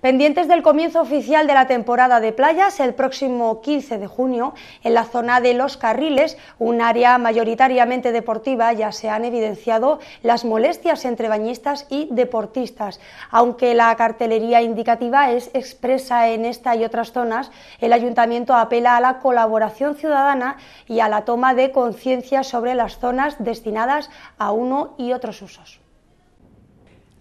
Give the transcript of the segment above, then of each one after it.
Pendientes del comienzo oficial de la temporada de playas el próximo 15 de junio, en la zona de Los Carriles, un área mayoritariamente deportiva, ya se han evidenciado las molestias entre bañistas y deportistas. Aunque la cartelería indicativa es expresa en esta y otras zonas, el ayuntamiento apela a la colaboración ciudadana y a la toma de conciencia sobre las zonas destinadas a uno y otros usos.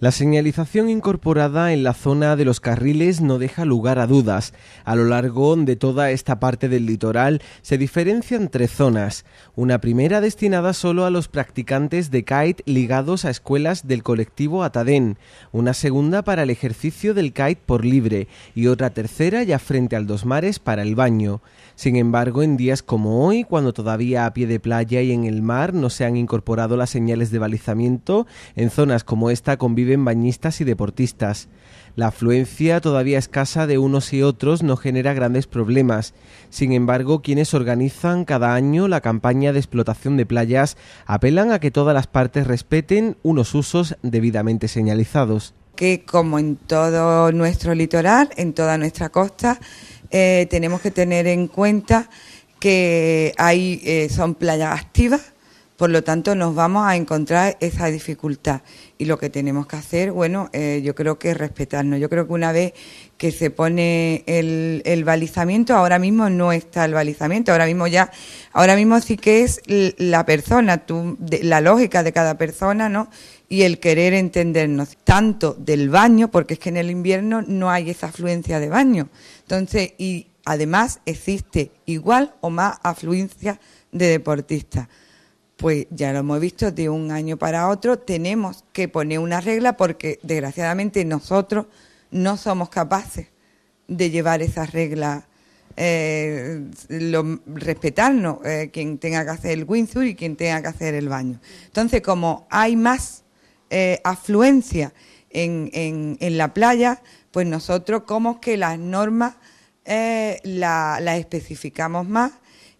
La señalización incorporada en la zona de los carriles no deja lugar a dudas. A lo largo de toda esta parte del litoral se diferencian tres zonas. Una primera destinada solo a los practicantes de kite ligados a escuelas del colectivo Atadén, una segunda para el ejercicio del kite por libre y otra tercera ya frente al Dos Mares para el baño. Sin embargo, en días como hoy, cuando todavía a pie de playa y en el mar no se han incorporado las señales de balizamiento, en zonas como esta convive viven bañistas y deportistas. La afluencia todavía escasa de unos y otros no genera grandes problemas. Sin embargo, quienes organizan cada año la campaña de explotación de playas apelan a que todas las partes respeten unos usos debidamente señalizados. Que como en todo nuestro litoral, en toda nuestra costa, eh, tenemos que tener en cuenta que hay, eh, son playas activas por lo tanto, nos vamos a encontrar esa dificultad. Y lo que tenemos que hacer, bueno, eh, yo creo que es respetarnos. Yo creo que una vez que se pone el, balizamiento, ahora mismo no está el balizamiento, ahora mismo ya, ahora mismo sí que es la persona, la lógica de cada persona, ¿no? Y el querer entendernos, tanto del baño, porque es que en el invierno no hay esa afluencia de baño. Entonces, y además existe igual o más afluencia de deportistas pues ya lo hemos visto de un año para otro, tenemos que poner una regla porque desgraciadamente nosotros no somos capaces de llevar esas reglas, eh, respetarnos, eh, quien tenga que hacer el Windsur y quien tenga que hacer el baño. Entonces, como hay más eh, afluencia en, la playa, pues nosotros como que las normas las especificamos más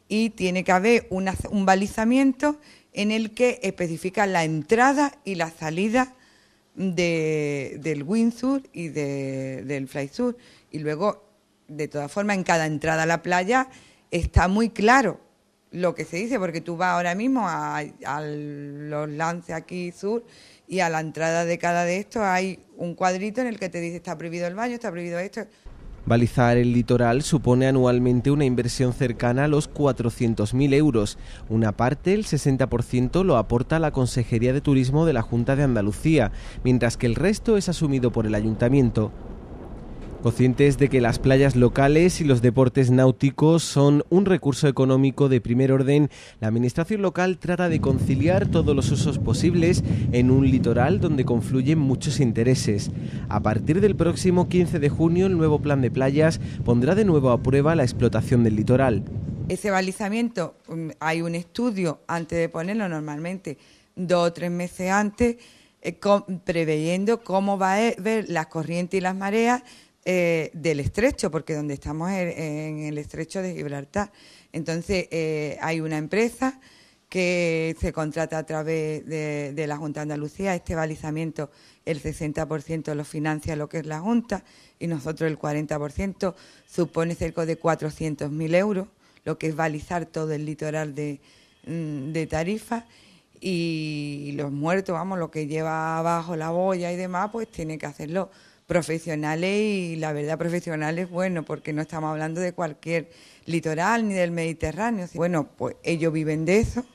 y tiene que haber un balizamiento en el que especifica la entrada y la salida de, del windsur y de, del Sur. Y luego, de todas formas, en cada entrada a la playa está muy claro lo que se dice, porque tú vas ahora mismo a, a los lances aquí sur y a la entrada de cada de estos hay un cuadrito en el que te dice está prohibido el baño, está prohibido esto. Balizar el litoral supone anualmente una inversión cercana a los 400.000 euros. Una parte, el 60%, lo aporta la Consejería de Turismo de la Junta de Andalucía, mientras que el resto es asumido por el Ayuntamiento. Conscientes de que las playas locales y los deportes náuticos son un recurso económico de primer orden, la Administración local trata de conciliar todos los usos posibles en un litoral donde confluyen muchos intereses. A partir del próximo 15 de junio, el nuevo plan de playas pondrá de nuevo a prueba la explotación del litoral. Ese balizamiento mm, hay un estudio antes de ponerlo normalmente, dos o tres meses antes, eh, preveyendo cómo va a ver las corrientes y las mareas eh, del estrecho, porque donde estamos es en el estrecho de Gibraltar. Entonces, eh, hay una empresa que se contrata a través de, la Junta de Andalucía. Este balizamiento, el 60% lo financia lo que es la Junta y nosotros el 40%, supone cerca de 400.000 euros, lo que es balizar todo el litoral de, mm, de Tarifa y los muertos, vamos, lo que lleva abajo la boya y demás, pues tiene que hacerlo profesionales y la verdad profesionales, bueno porque no estamos hablando de cualquier litoral ni del Mediterráneo. Bueno, pues ellos viven de eso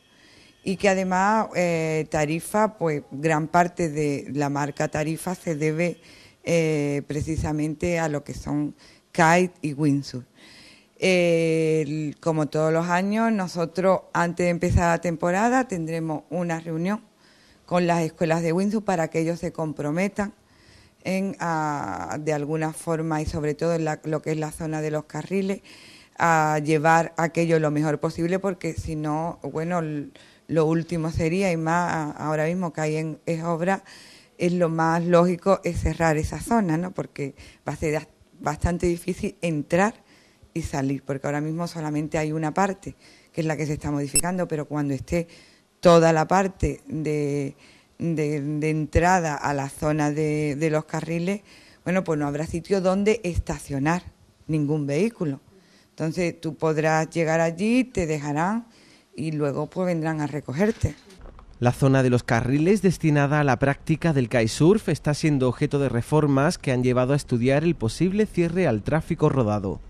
y que además eh, Tarifa, pues gran parte de la marca Tarifa se debe eh, precisamente a lo que son kite y windsurf. como todos los años, nosotros antes de empezar la temporada tendremos una reunión con las escuelas de windsurf para que ellos se comprometan Ah, de alguna forma y sobre todo en lo que es la zona de los carriles, a llevar aquello lo mejor posible porque si no, bueno, lo último sería y más ahora mismo que hay en es obra, es lo más lógico es cerrar esa zona, ¿no? Porque va a ser bastante difícil entrar y salir, porque ahora mismo solamente hay una parte, que es la que se está modificando, pero cuando esté toda la parte de de, entrada a la zona de, de, los carriles, bueno, pues no habrá sitio donde estacionar ningún vehículo. Entonces tú podrás llegar allí, te dejarán y luego pues vendrán a recogerte. La zona de los carriles destinada a la práctica del kitesurf está siendo objeto de reformas que han llevado a estudiar el posible cierre al tráfico rodado.